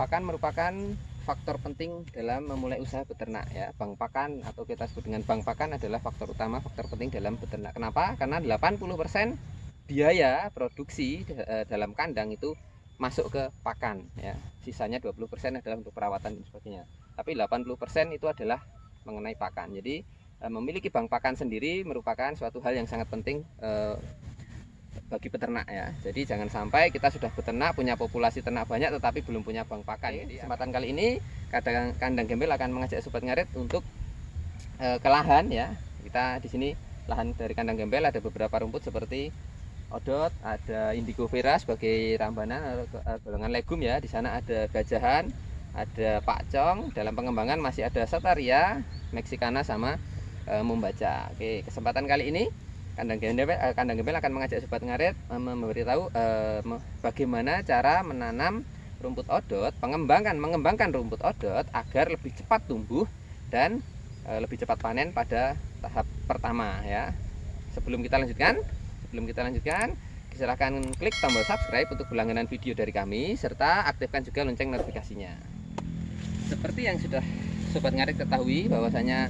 pakan merupakan faktor penting dalam memulai usaha beternak ya. bang pakan atau kita sebut dengan bang pakan adalah faktor utama, faktor penting dalam beternak. Kenapa? Karena 80% biaya produksi e, dalam kandang itu masuk ke pakan ya. Sisanya 20% adalah untuk perawatan dan sebagainya. Tapi 80% itu adalah mengenai pakan. Jadi e, memiliki bang pakan sendiri merupakan suatu hal yang sangat penting e, bagi peternak ya. Jadi jangan sampai kita sudah beternak punya populasi ternak banyak tetapi belum punya bank pakan. Jadi kesempatan kali ini kadang kandang gembel akan mengajak sobat ngaret untuk e, ke lahan ya. Kita di sini lahan dari kandang gembel ada beberapa rumput seperti odot, ada indigo vera sebagai rambanan eh, eh, golongan legum ya. Di sana ada gajahan, ada pakcong. Dalam pengembangan masih ada sataria, meksikana sama e, membaca. Oke, kesempatan kali ini kandang gembel eh, kandang gembel akan mengajak sobat ngaret eh, memberitahu eh, bagaimana cara menanam rumput odot pengembangkan mengembangkan rumput odot agar lebih cepat tumbuh dan eh, lebih cepat panen pada tahap pertama ya sebelum kita lanjutkan sebelum kita lanjutkan silahkan klik tombol subscribe untuk berlangganan video dari kami serta aktifkan juga lonceng notifikasinya seperti yang sudah sobat ngarik ketahui bahwasanya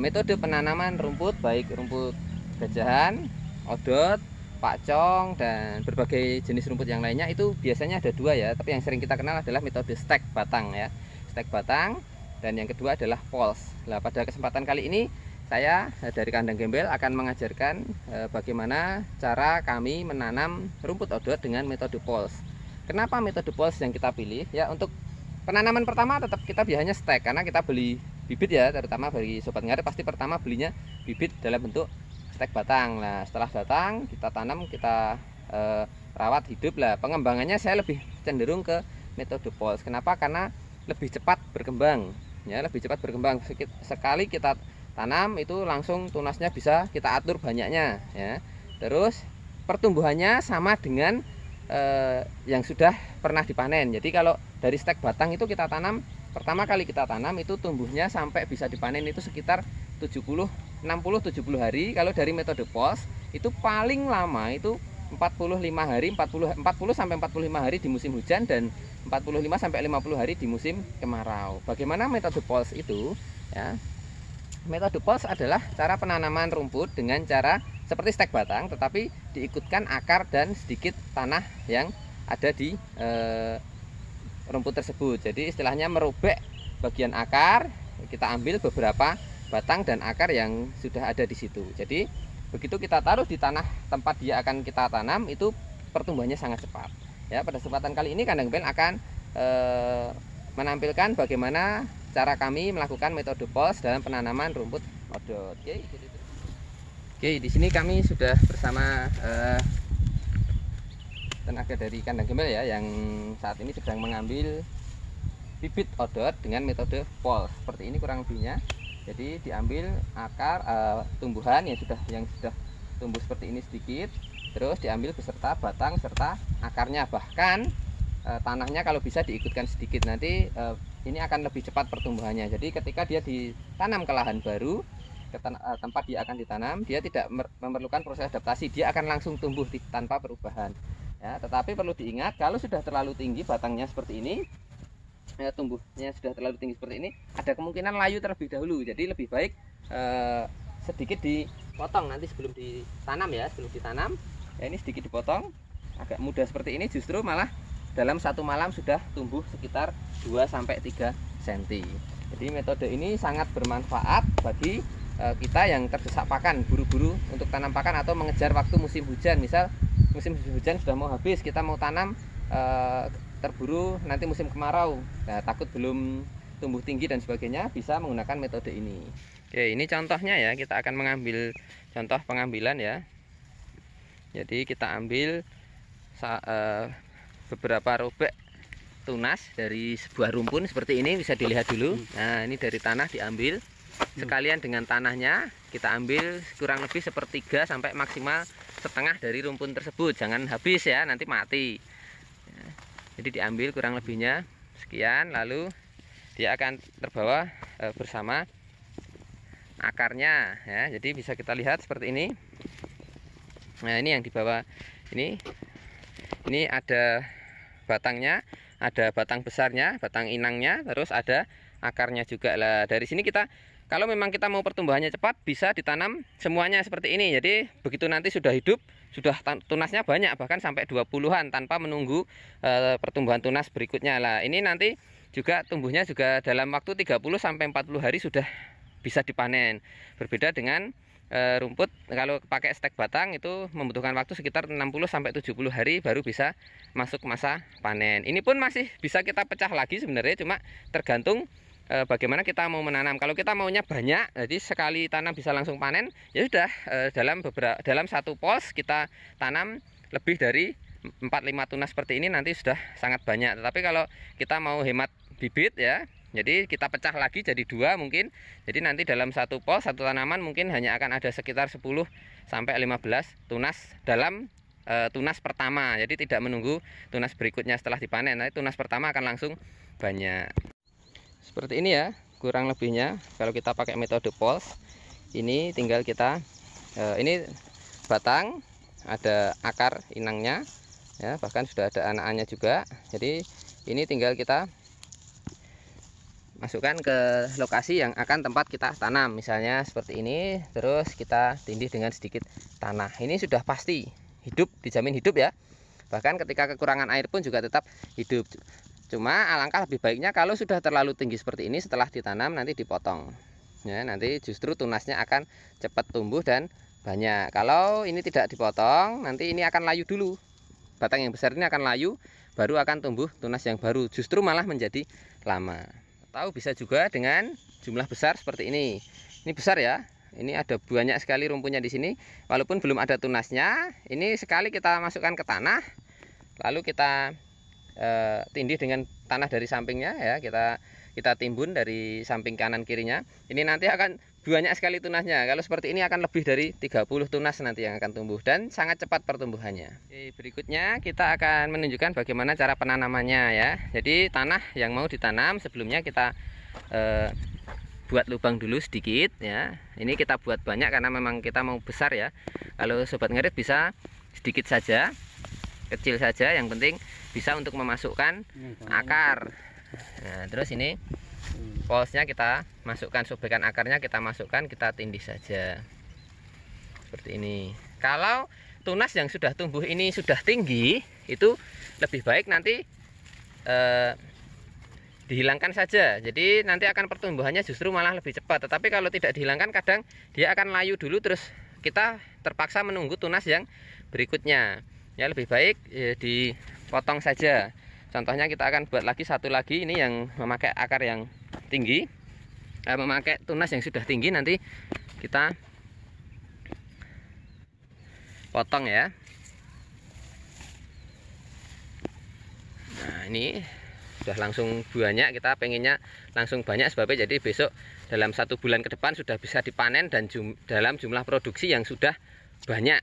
metode penanaman rumput baik rumput Gajahan, odot, pakcong dan berbagai jenis rumput yang lainnya itu biasanya ada dua ya tapi yang sering kita kenal adalah metode stek batang ya stek batang dan yang kedua adalah pols nah pada kesempatan kali ini saya eh, dari kandang gembel akan mengajarkan eh, bagaimana cara kami menanam rumput odot dengan metode pols kenapa metode pols yang kita pilih ya untuk penanaman pertama tetap kita biasanya stek karena kita beli bibit ya terutama bagi sobat ngarep pasti pertama belinya bibit dalam bentuk stek batang lah setelah batang kita tanam kita e, rawat hidup lah pengembangannya saya lebih cenderung ke metode pols kenapa karena lebih cepat berkembang ya lebih cepat berkembang sekali kita tanam itu langsung tunasnya bisa kita atur banyaknya ya terus pertumbuhannya sama dengan e, yang sudah pernah dipanen jadi kalau dari stek batang itu kita tanam pertama kali kita tanam itu tumbuhnya sampai bisa dipanen itu sekitar 70 60-70 hari kalau dari metode pos itu paling lama itu 45 hari 40 40 sampai 45 hari di musim hujan dan 45 sampai 50 hari di musim kemarau. Bagaimana metode pos itu? Ya. Metode pos adalah cara penanaman rumput dengan cara seperti stek batang tetapi diikutkan akar dan sedikit tanah yang ada di e, rumput tersebut. Jadi istilahnya merobek bagian akar, kita ambil beberapa batang dan akar yang sudah ada di situ. Jadi begitu kita taruh di tanah tempat dia akan kita tanam itu pertumbuhannya sangat cepat. Ya, pada kesempatan kali ini kandang band akan e, menampilkan bagaimana cara kami melakukan metode pos dalam penanaman rumput odot. Oke, Oke di sini kami sudah bersama e, tenaga dari kandang gembel ya yang saat ini sedang mengambil bibit odot dengan metode pol seperti ini kurang lebihnya jadi diambil akar e, tumbuhan yang sudah yang sudah tumbuh seperti ini sedikit terus diambil beserta batang serta akarnya bahkan e, tanahnya kalau bisa diikutkan sedikit nanti e, ini akan lebih cepat pertumbuhannya jadi ketika dia ditanam ke lahan baru ke tempat dia akan ditanam dia tidak memerlukan proses adaptasi dia akan langsung tumbuh di, tanpa perubahan ya tetapi perlu diingat kalau sudah terlalu tinggi batangnya seperti ini ya, tumbuhnya sudah terlalu tinggi seperti ini ada kemungkinan layu terlebih dahulu jadi lebih baik eh, sedikit dipotong nanti sebelum ditanam ya sebelum ditanam ya ini sedikit dipotong agak mudah seperti ini justru malah dalam satu malam sudah tumbuh sekitar 2-3 cm jadi metode ini sangat bermanfaat bagi eh, kita yang terdesak pakan buru-buru untuk tanam pakan atau mengejar waktu musim hujan misal musim hujan sudah mau habis kita mau tanam eh, terburu nanti musim kemarau nah, takut belum tumbuh tinggi dan sebagainya bisa menggunakan metode ini oke ini contohnya ya kita akan mengambil contoh pengambilan ya jadi kita ambil eh, beberapa robek tunas dari sebuah rumpun seperti ini bisa dilihat dulu hmm. nah ini dari tanah diambil hmm. sekalian dengan tanahnya kita ambil kurang lebih sepertiga sampai maksimal setengah dari rumpun tersebut jangan habis ya nanti mati jadi diambil kurang lebihnya sekian lalu dia akan terbawa e, bersama akarnya ya jadi bisa kita lihat seperti ini nah ini yang dibawa ini ini ada batangnya ada batang besarnya batang inangnya terus ada akarnya juga lah dari sini kita kalau memang kita mau pertumbuhannya cepat bisa ditanam semuanya seperti ini jadi begitu nanti sudah hidup sudah tunasnya banyak bahkan sampai 20-an tanpa menunggu e, pertumbuhan tunas berikutnya lah ini nanti juga tumbuhnya juga dalam waktu 30 sampai 40 hari sudah bisa dipanen berbeda dengan e, rumput kalau pakai stek batang itu membutuhkan waktu sekitar 60 sampai 70 hari baru bisa masuk masa panen ini pun masih bisa kita pecah lagi sebenarnya cuma tergantung Eh, bagaimana kita mau menanam. Kalau kita maunya banyak, jadi sekali tanam bisa langsung panen, ya sudah eh, dalam beberapa dalam satu pos kita tanam lebih dari 4 5 tunas seperti ini nanti sudah sangat banyak. Tetapi kalau kita mau hemat bibit ya, jadi kita pecah lagi jadi dua mungkin. Jadi nanti dalam satu pos satu tanaman mungkin hanya akan ada sekitar 10 sampai 15 tunas dalam eh, tunas pertama. Jadi tidak menunggu tunas berikutnya setelah dipanen. nanti tunas pertama akan langsung banyak seperti ini ya kurang lebihnya kalau kita pakai metode pols ini tinggal kita eh, ini batang ada akar inangnya ya bahkan sudah ada anak-anaknya juga jadi ini tinggal kita masukkan ke lokasi yang akan tempat kita tanam misalnya seperti ini terus kita tindih dengan sedikit tanah ini sudah pasti hidup dijamin hidup ya bahkan ketika kekurangan air pun juga tetap hidup Cuma alangkah lebih baiknya kalau sudah terlalu tinggi seperti ini setelah ditanam nanti dipotong. Ya, nanti justru tunasnya akan cepat tumbuh dan banyak. Kalau ini tidak dipotong, nanti ini akan layu dulu. Batang yang besar ini akan layu, baru akan tumbuh tunas yang baru. Justru malah menjadi lama. Tahu bisa juga dengan jumlah besar seperti ini. Ini besar ya. Ini ada banyak sekali rumputnya di sini. Walaupun belum ada tunasnya, ini sekali kita masukkan ke tanah, lalu kita Eh, tindih dengan tanah dari sampingnya ya kita kita timbun dari samping kanan kirinya ini nanti akan banyak sekali tunasnya kalau seperti ini akan lebih dari 30 tunas nanti yang akan tumbuh dan sangat cepat pertumbuhannya Oke, berikutnya kita akan menunjukkan bagaimana cara penanamannya ya jadi tanah yang mau ditanam sebelumnya kita eh, buat lubang dulu sedikit ya ini kita buat banyak karena memang kita mau besar ya kalau sobat ngerit bisa sedikit saja kecil saja yang penting bisa untuk memasukkan kan. akar nah terus ini polsnya kita masukkan sobekan akarnya kita masukkan kita tindih saja seperti ini kalau tunas yang sudah tumbuh ini sudah tinggi itu lebih baik nanti eh, dihilangkan saja jadi nanti akan pertumbuhannya justru malah lebih cepat tetapi kalau tidak dihilangkan kadang dia akan layu dulu terus kita terpaksa menunggu tunas yang berikutnya ya lebih baik ya, dipotong saja contohnya kita akan buat lagi satu lagi ini yang memakai akar yang tinggi eh, memakai tunas yang sudah tinggi nanti kita potong ya nah ini sudah langsung banyak kita pengennya langsung banyak sebabnya jadi besok dalam satu bulan ke depan sudah bisa dipanen dan jum, dalam jumlah produksi yang sudah banyak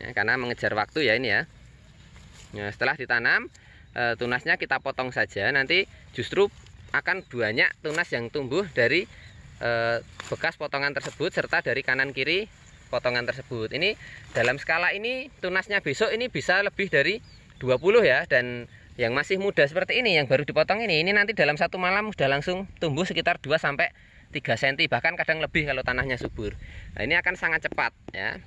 ya, karena mengejar waktu ya ini ya nah, setelah ditanam e, tunasnya kita potong saja nanti justru akan banyak tunas yang tumbuh dari e, bekas potongan tersebut serta dari kanan kiri potongan tersebut ini dalam skala ini tunasnya besok ini bisa lebih dari 20 ya dan yang masih muda seperti ini yang baru dipotong ini ini nanti dalam satu malam sudah langsung tumbuh sekitar 2 sampai 3 cm bahkan kadang lebih kalau tanahnya subur nah, ini akan sangat cepat ya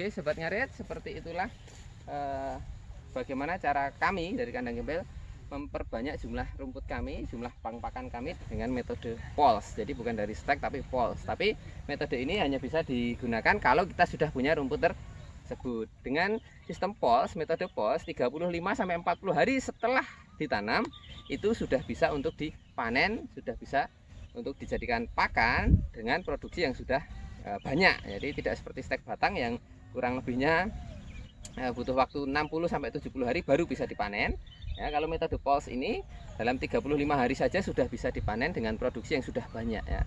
Oke sobat ngaret seperti itulah eh, bagaimana cara kami dari kandang gembel memperbanyak jumlah rumput kami, jumlah pangpakan kami dengan metode pols. Jadi bukan dari stek tapi pols. Tapi metode ini hanya bisa digunakan kalau kita sudah punya rumput tersebut. Dengan sistem pols, metode pols 35 sampai 40 hari setelah ditanam itu sudah bisa untuk dipanen, sudah bisa untuk dijadikan pakan dengan produksi yang sudah eh, banyak. Jadi tidak seperti stek batang yang kurang lebihnya eh, butuh waktu 60 sampai 70 hari baru bisa dipanen. Ya, kalau metode POLS ini dalam 35 hari saja sudah bisa dipanen dengan produksi yang sudah banyak ya.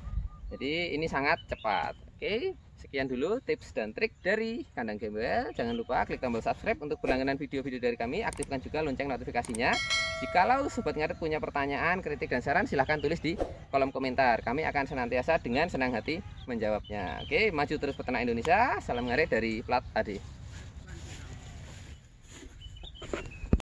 Jadi ini sangat cepat. Oke, sekian dulu tips dan trik dari Kandang Gembel. Jangan lupa klik tombol subscribe untuk berlangganan video-video dari kami, aktifkan juga lonceng notifikasinya Jikalau Sobat Ngaret punya pertanyaan, kritik, dan saran, silahkan tulis di kolom komentar. Kami akan senantiasa dengan senang hati menjawabnya. Oke, maju terus peternak Indonesia. Salam ngarit dari Plat Adi.